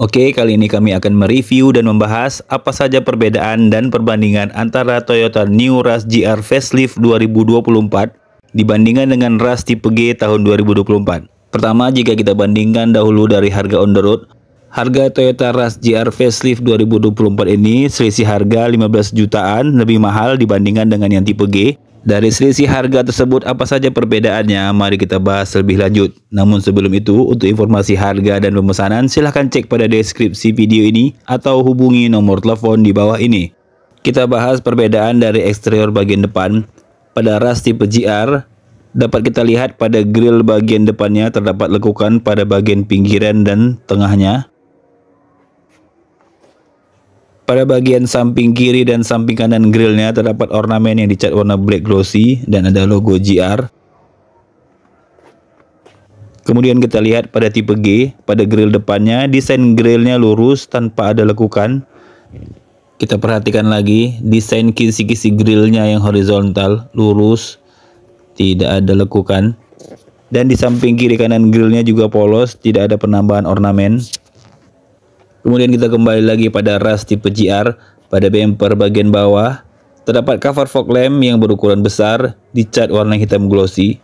Oke, kali ini kami akan mereview dan membahas apa saja perbedaan dan perbandingan antara Toyota New Rush GR Facelift 2024 dibandingkan dengan Rush tipe G tahun 2024. Pertama, jika kita bandingkan dahulu dari harga on the road, harga Toyota Rush GR Facelift 2024 ini selisih harga 15 jutaan lebih mahal dibandingkan dengan yang tipe G dari selisih harga tersebut apa saja perbedaannya? Mari kita bahas lebih lanjut. Namun sebelum itu, untuk informasi harga dan pemesanan silahkan cek pada deskripsi video ini atau hubungi nomor telepon di bawah ini. Kita bahas perbedaan dari eksterior bagian depan. Pada ras tipe GR, dapat kita lihat pada grill bagian depannya terdapat lekukan pada bagian pinggiran dan tengahnya. Pada bagian samping kiri dan samping kanan grillnya terdapat ornamen yang dicat warna black glossy dan ada logo GR. Kemudian kita lihat pada tipe G, pada grill depannya desain grillnya lurus tanpa ada lekukan. Kita perhatikan lagi desain kisi-kisi grillnya yang horizontal, lurus, tidak ada lekukan. Dan di samping kiri kanan grillnya juga polos, tidak ada penambahan ornamen. Kemudian kita kembali lagi pada ras tipe GR pada bumper bagian bawah. Terdapat cover fog lamp yang berukuran besar dicat warna hitam glossy.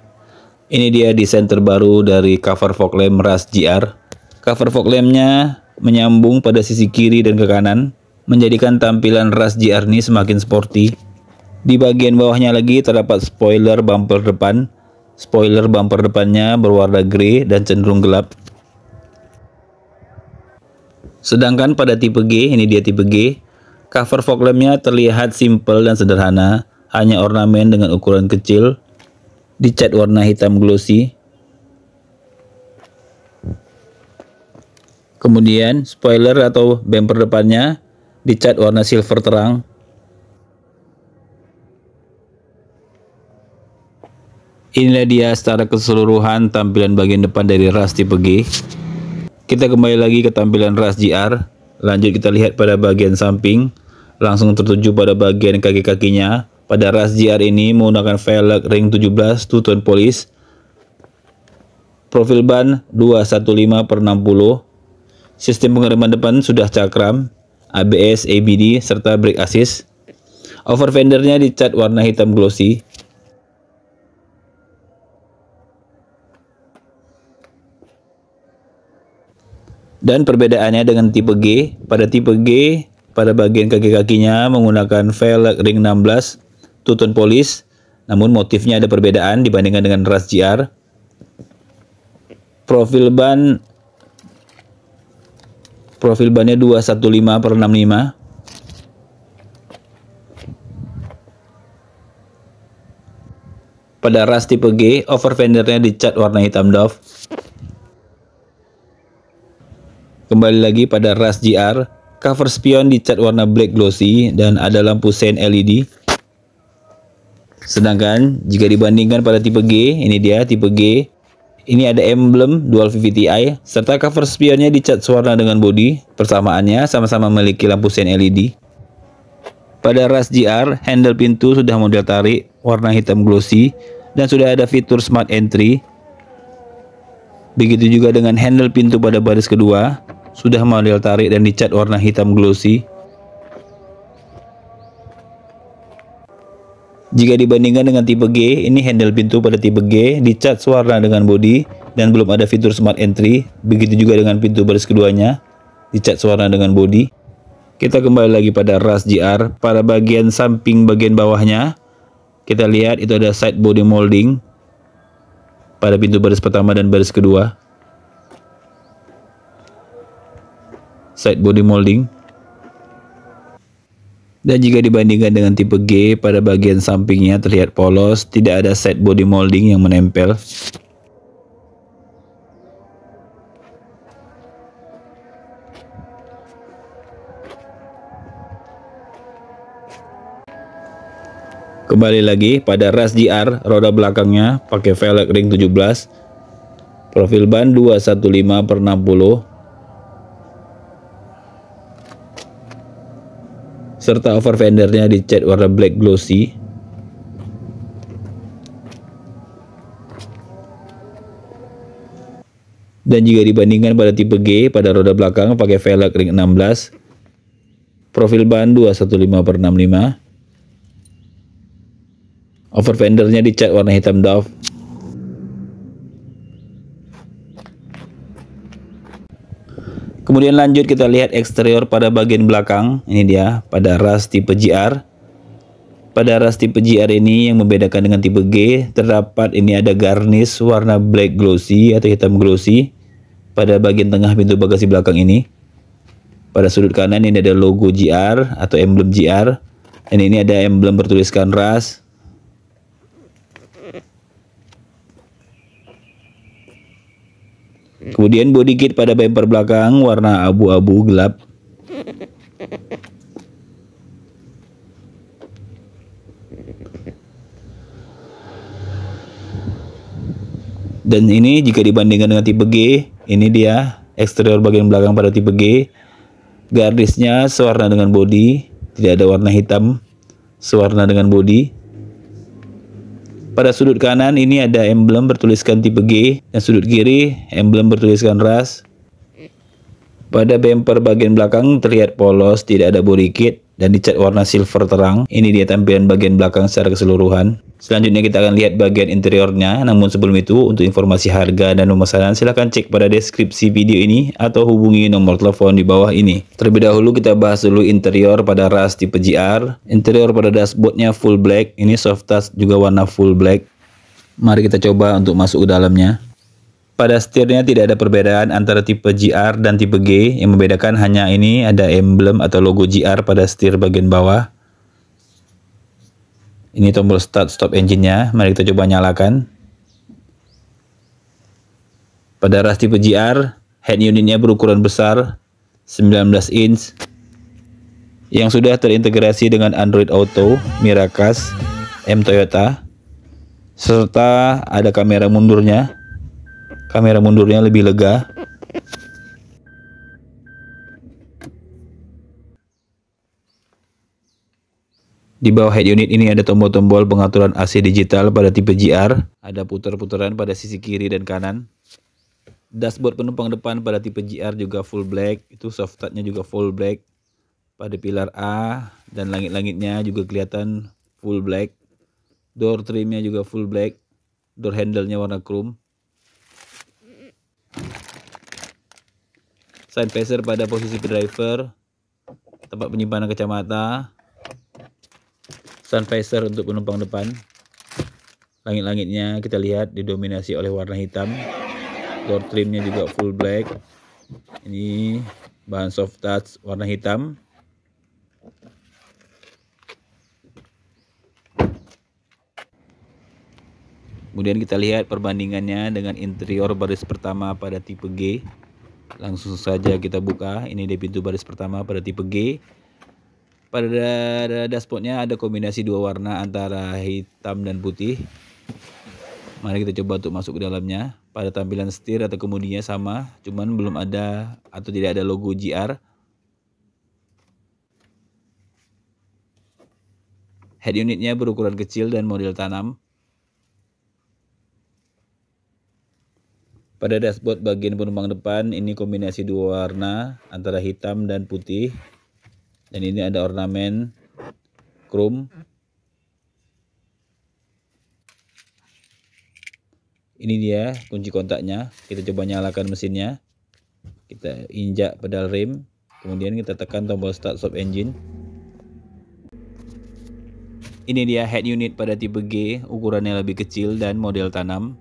Ini dia desain terbaru dari cover fog lamp ras GR. Cover fog lampnya menyambung pada sisi kiri dan ke kanan, menjadikan tampilan ras GR ini semakin sporty. Di bagian bawahnya lagi terdapat spoiler bumper depan. Spoiler bumper depannya berwarna grey dan cenderung gelap. Sedangkan pada tipe G, ini dia tipe G, cover fog lampnya terlihat simple dan sederhana, hanya ornamen dengan ukuran kecil, dicat warna hitam glossy. Kemudian spoiler atau bumper depannya dicat warna silver terang. Inilah dia secara keseluruhan tampilan bagian depan dari RAS tipe G. Kita kembali lagi ke tampilan ras GR. Lanjut kita lihat pada bagian samping. Langsung tertuju pada bagian kaki-kakinya. Pada ras GR ini menggunakan velg ring 17 two-tone polis, Profil ban 215 per 60. Sistem pengereman depan sudah cakram, ABS, ABD, serta brake assist. Over fendernya dicat warna hitam glossy. Dan perbedaannya dengan tipe G, pada tipe G, pada bagian kaki-kakinya menggunakan velg ring 16, tutun polis, namun motifnya ada perbedaan dibandingkan dengan ras GR. Profil ban profil bannya 215 per 65 pada ras tipe G over fendernya dicat warna hitam doff Kembali lagi pada ras GR, cover spion dicat warna black glossy dan ada lampu sein LED. Sedangkan jika dibandingkan pada tipe G, ini dia tipe G. Ini ada emblem dual VVTi serta cover spionnya dicat warna dengan bodi. Persamaannya sama-sama memiliki lampu sein LED. Pada ras GR, handle pintu sudah model tarik, warna hitam glossy, dan sudah ada fitur smart entry. Begitu juga dengan handle pintu pada baris kedua, sudah model tarik dan dicat warna hitam glossy. Jika dibandingkan dengan tipe G, ini handle pintu pada tipe G dicat warna dengan bodi dan belum ada fitur smart entry. Begitu juga dengan pintu baris keduanya dicat warna dengan bodi. Kita kembali lagi pada RAS GR pada bagian samping bagian bawahnya. Kita lihat itu ada side body molding pada pintu baris pertama dan baris kedua. side body molding. Dan jika dibandingkan dengan tipe G, pada bagian sampingnya terlihat polos, tidak ada side body molding yang menempel. Kembali lagi pada RAS GR roda belakangnya pakai velg ring 17 profil ban 215 per 60 serta over overfendernya dicat warna black glossy dan jika dibandingkan pada tipe G pada roda belakang pakai velg ring 16 profil ban 215 65 65 overfendernya dicat warna hitam doff Kemudian lanjut kita lihat eksterior pada bagian belakang. Ini dia pada ras tipe GR. Pada ras tipe GR ini yang membedakan dengan tipe G terdapat ini ada garnish warna black glossy atau hitam glossy pada bagian tengah pintu bagasi belakang ini. Pada sudut kanan ini ada logo GR atau emblem GR. Dan ini ada emblem bertuliskan ras. Kemudian body kit pada bumper belakang warna abu-abu gelap. Dan ini jika dibandingkan dengan tipe G, ini dia eksterior bagian belakang pada tipe G. garisnya sewarna dengan body, tidak ada warna hitam, sewarna dengan body. Pada sudut kanan ini ada emblem bertuliskan tipe G dan sudut kiri emblem bertuliskan ras. Pada bumper bagian belakang terlihat polos, tidak ada body kit dan dicat warna silver terang. Ini dia tampilan bagian belakang secara keseluruhan. Selanjutnya kita akan lihat bagian interiornya, namun sebelum itu untuk informasi harga dan pemesanan silahkan cek pada deskripsi video ini atau hubungi nomor telepon di bawah ini. Terlebih dahulu kita bahas dulu interior pada ras tipe GR. Interior pada dashboardnya full black, ini soft touch juga warna full black. Mari kita coba untuk masuk ke dalamnya. Pada setirnya tidak ada perbedaan antara tipe GR dan tipe G. Yang membedakan hanya ini ada emblem atau logo GR pada setir bagian bawah. Ini tombol start stop engine-nya. Mari kita coba nyalakan. Pada ras tipe GR, head unitnya berukuran besar 19 inch yang sudah terintegrasi dengan Android Auto, Miracast, M Toyota serta ada kamera mundurnya kamera mundurnya lebih lega. Di bawah head unit ini ada tombol-tombol pengaturan AC digital pada tipe GR, ada putar-putaran pada sisi kiri dan kanan. Dashboard penumpang depan pada tipe GR juga full black, itu soft touchnya juga full black. Pada pilar A dan langit-langitnya juga kelihatan full black. Door trimnya juga full black, door handle-nya warna chrome. side visor pada posisi driver tempat penyimpanan kacamata sun visor untuk penumpang depan langit-langitnya kita lihat didominasi oleh warna hitam door trimnya juga full black ini bahan soft touch warna hitam kemudian kita lihat perbandingannya dengan interior baris pertama pada tipe G langsung saja kita buka ini dia pintu baris pertama pada tipe G pada dashboardnya ada kombinasi dua warna antara hitam dan putih mari kita coba untuk masuk ke dalamnya pada tampilan setir atau kemudinya sama cuman belum ada atau tidak ada logo GR head unitnya berukuran kecil dan model tanam Pada dashboard bagian penumpang depan ini kombinasi dua warna antara hitam dan putih. Dan ini ada ornamen chrome. Ini dia kunci kontaknya. Kita coba nyalakan mesinnya. Kita injak pedal rem. Kemudian kita tekan tombol start stop engine. Ini dia head unit pada tipe G, ukurannya lebih kecil dan model tanam.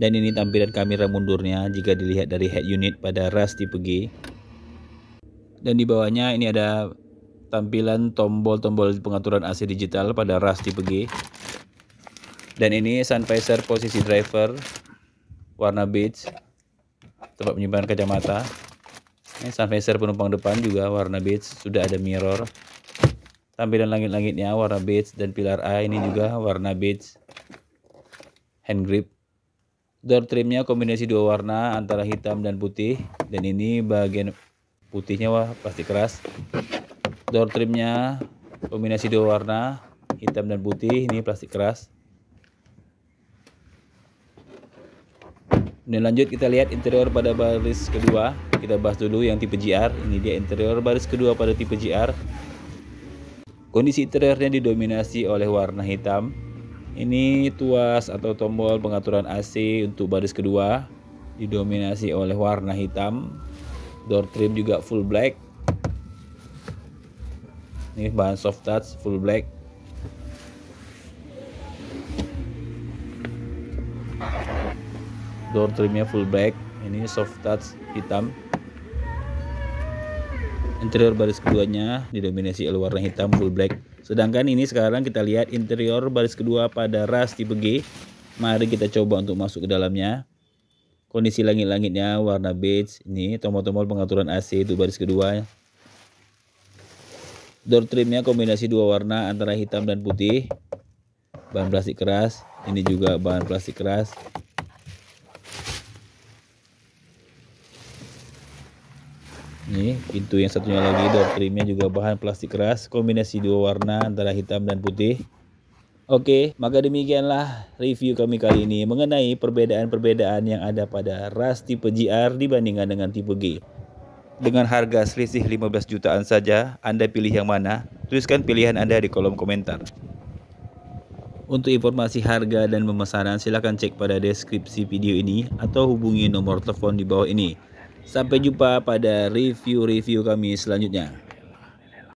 Dan ini tampilan kamera mundurnya jika dilihat dari head unit pada RAS tipe G. Dan di bawahnya ini ada tampilan tombol-tombol pengaturan AC digital pada RAS tipe G. Dan ini sun visor posisi driver warna beige tempat penyimpanan kacamata. Ini sun visor penumpang depan juga warna beige, sudah ada mirror. Tampilan langit-langitnya warna beige dan pilar A ini juga warna beige. Hand grip Door trimnya kombinasi dua warna antara hitam dan putih dan ini bagian putihnya wah pasti keras. Door trimnya kombinasi dua warna hitam dan putih ini plastik keras. Dan lanjut kita lihat interior pada baris kedua. Kita bahas dulu yang tipe GR. Ini dia interior baris kedua pada tipe GR. Kondisi interiornya didominasi oleh warna hitam ini tuas atau tombol pengaturan AC untuk baris kedua didominasi oleh warna hitam. Door trim juga full black. Ini bahan soft touch full black. Door trimnya full black. Ini soft touch hitam. Interior baris keduanya didominasi oleh warna hitam full black. Sedangkan ini sekarang kita lihat interior baris kedua pada ras tipe G. Mari kita coba untuk masuk ke dalamnya. Kondisi langit-langitnya warna beige. Ini tombol-tombol pengaturan AC itu baris kedua. Door trimnya kombinasi dua warna antara hitam dan putih. Bahan plastik keras. Ini juga bahan plastik keras. Nih, pintu yang satunya lagi door trimnya juga bahan plastik keras, kombinasi dua warna antara hitam dan putih. Oke, maka demikianlah review kami kali ini mengenai perbedaan-perbedaan yang ada pada ras tipe GR dibandingkan dengan tipe G. Dengan harga selisih 15 jutaan saja, Anda pilih yang mana? Tuliskan pilihan Anda di kolom komentar. Untuk informasi harga dan pemesanan, silakan cek pada deskripsi video ini atau hubungi nomor telepon di bawah ini. Sampai jumpa pada review-review kami selanjutnya.